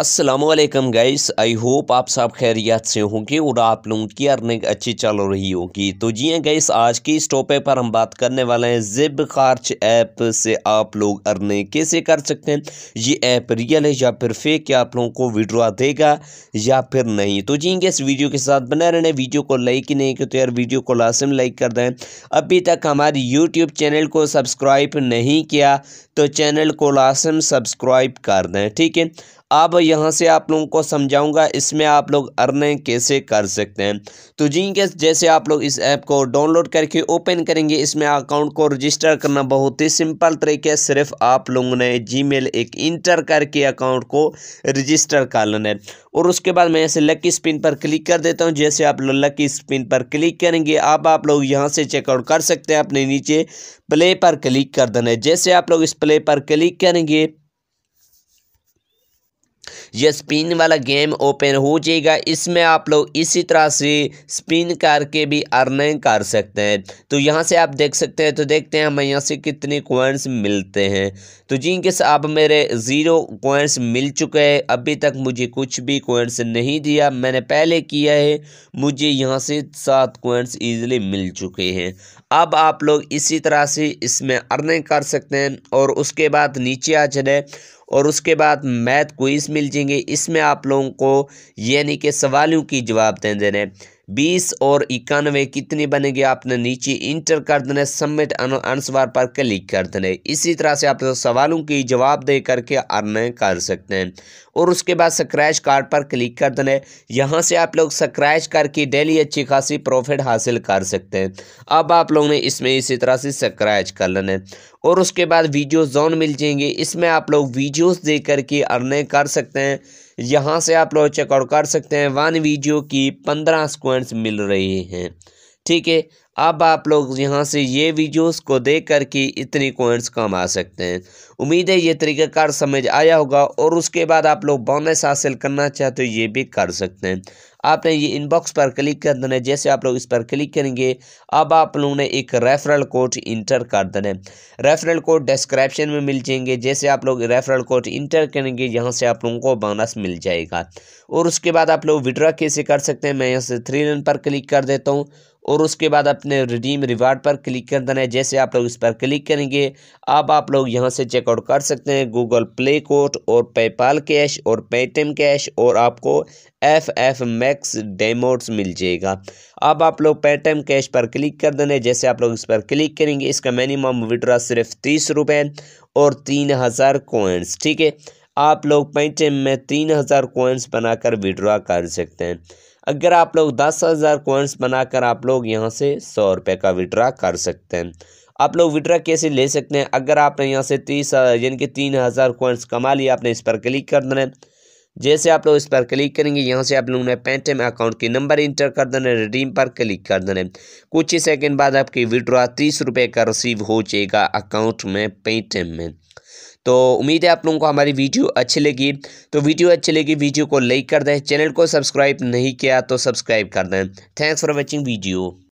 Aslam guys I hope आप सब खैरियत से होंगे और आप लोगों की अर्निंग अच्छी चल रही होगी तो जी हाँ गाइस आज की इस टॉपिक पर हम बात करने वाले हैं जिब खार्च ऐप से आप लोग अर्निंग कैसे कर सकते हैं ये ऐप रियल है या फिर फेक क्या आप लोगों को विड्रॉ देगा या फिर नहीं तो जी गैस हाँ, वीडियो के साथ बना रहने वीडियो को लाइक ही नहीं करते तो यार वीडियो को लाजम लाइक कर दें अभी तक हमारे यूट्यूब चैनल को सब्सक्राइब नहीं किया तो चैनल को लाजम सब्सक्राइब कर दें ठीक है अब यहाँ से आप लोगों को समझाऊँगा इसमें आप लोग अर्निंग कैसे कर सकते हैं तो जी के जैसे आप लोग इस ऐप को डाउनलोड करके ओपन करेंगे इसमें अकाउंट को रजिस्टर करना बहुत ही सिंपल तरीके है सिर्फ आप लोगों ने जी एक इंटर करके अकाउंट को रजिस्टर कर लेना है और उसके बाद मैं ऐसे लकी स्पिन पर क्लिक कर देता हूँ जैसे आप लोग लकी स्पिन पर क्लिक करेंगे अब आप लोग यहाँ से चेकआउट कर सकते हैं अपने नीचे प्ले पर क्लिक कर देना है जैसे आप लोग इस प्ले पर क्लिक करेंगे यह स्पिन वाला गेम ओपन हो जाएगा इसमें आप लोग इसी तरह से स्पिन करके भी अर्निंग कर सकते हैं तो यहाँ से आप देख सकते हैं तो देखते हैं हमें यहाँ से कितने कोइंस मिलते हैं तो जी के अब मेरे ज़ीरो कोइंस मिल चुके हैं अभी तक मुझे कुछ भी कोइंस नहीं दिया मैंने पहले किया है मुझे यहाँ से सात कोइंस ईजिली मिल चुके हैं अब आप लोग इसी तरह से इसमें अर्निंग कर सकते हैं और उसके बाद नीचे आ चले और उसके बाद मैथ क्विज़ मिल जाएंगे इसमें आप लोगों को यानी कि सवालों की जवाब दे देने बीस और इक्यानवे कितनी बनेगी आपने नीचे इंटर कर देना सबमिट आंसर बार पर क्लिक कर देना इसी तरह से आप तो सवालों की जवाब दे करके अर्न कर सकते हैं और उसके बाद स्क्रैच कार्ड पर क्लिक कर देना यहाँ से आप लोग स्क्रैच करके डेली अच्छी खासी प्रॉफिट हासिल कर सकते हैं अब आप लोग ने इसमें इसी तरह से स्क्रैच कर लेना है और उसके बाद वीडियो जोन मिल जाएंगे इसमें आप लोग वीडियोस दे करके अर्न कर सकते हैं यहाँ से आप लोग चेकआउट कर सकते हैं वन वीडियो की पंद्रह स्क्वेंट्स मिल रही हैं ठीक है अब आप लोग यहाँ से ये वीडियोस को देख कर के इतने कोइंस कमा सकते हैं उम्मीद है ये तरीक़ाकार समझ आया होगा और उसके बाद आप लोग बोनस हासिल करना चाहते हो ये भी कर सकते हैं आपने ये इनबॉक्स पर क्लिक कर देना है जैसे आप लोग इस पर क्लिक करेंगे अब आप लोगों ने एक रेफरल कोड इंटर कर देना है रेफरल कोड डिस्क्रिप्शन में मिल जाएंगे जैसे आप लोग रेफरल कोड इंटर करेंगे यहाँ से आप लोगों को बोनस मिल जाएगा और उसके बाद आप लोग विड्रा कैसे कर सकते हैं मैं यहाँ से थ्री लाइन पर क्लिक कर देता हूँ और उसके बाद अपने रिडीम रिवार्ड पर क्लिक कर देना है जैसे आप लोग इस पर क्लिक करेंगे अब आप लोग यहाँ से चेकआउट कर सकते हैं गूगल प्ले कोड और पेपाल कैश और पेटीएम कैश और आपको एफ एफ मैक्स डेमोट्स मिल जाएगा अब आप लोग पेटीएम कैश पर क्लिक कर देना है जैसे आप लोग इस पर क्लिक करेंगे इसका मिनिमम विड्रा सिर्फ तीस रुपये और तीन हज़ार कोइंस ठीक है आप लोग पेटीएम में तीन हज़ार कोइंस बनाकर विड्रॉ कर सकते हैं अगर आप लोग दस हज़ार कोइंस बनाकर आप लोग यहाँ से सौ रुपये का विड्रा कर सकते हैं आप लोग विड्रा कैसे ले सकते हैं अगर आपने यहाँ से तीस यानी कि तीन हज़ार कोइंस कमा लिया आपने इस पर क्लिक कर देना है जैसे आप लोग इस पर क्लिक करेंगे यहाँ से आप लोगों ने पेटीएम अकाउंट के नंबर इंटर कर देना है रिडीम पर क्लिक कर देना है कुछ ही सेकेंड बाद आपकी विड्रा तीस रुपये का रिसीव हो जाएगा अकाउंट में पेंटेम में तो उम्मीद है आप लोगों को हमारी वीडियो अच्छी लगी तो वीडियो अच्छी लगी वीडियो को लाइक कर दें चैनल को सब्सक्राइब नहीं किया तो सब्सक्राइब कर दें थैंक्स फॉर वॉचिंग वीडियो